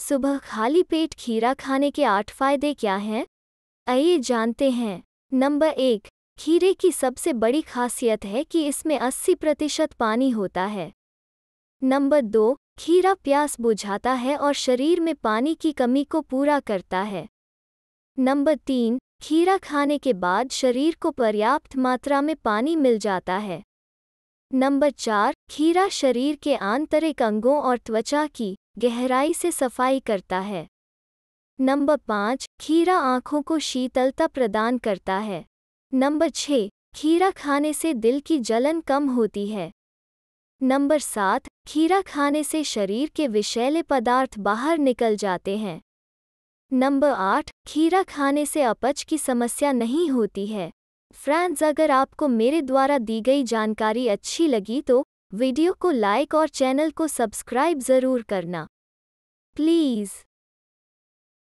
सुबह खाली पेट खीरा खाने के आठ फायदे क्या हैं आइए जानते हैं नंबर एक खीरे की सबसे बड़ी खासियत है कि इसमें 80 प्रतिशत पानी होता है नंबर दो खीरा प्यास बुझाता है और शरीर में पानी की कमी को पूरा करता है नंबर तीन खीरा खाने के बाद शरीर को पर्याप्त मात्रा में पानी मिल जाता है नंबर चार खीरा शरीर के आंतरिक अंगों और त्वचा की गहराई से सफाई करता है नंबर पाँच खीरा आँखों को शीतलता प्रदान करता है नंबर छः खीरा खाने से दिल की जलन कम होती है नंबर सात खीरा खाने से शरीर के विषैले पदार्थ बाहर निकल जाते हैं नंबर आठ खीरा खाने से अपच की समस्या नहीं होती है फ्रेंड्स अगर आपको मेरे द्वारा दी गई जानकारी अच्छी लगी तो वीडियो को लाइक और चैनल को सब्सक्राइब ज़रूर करना Please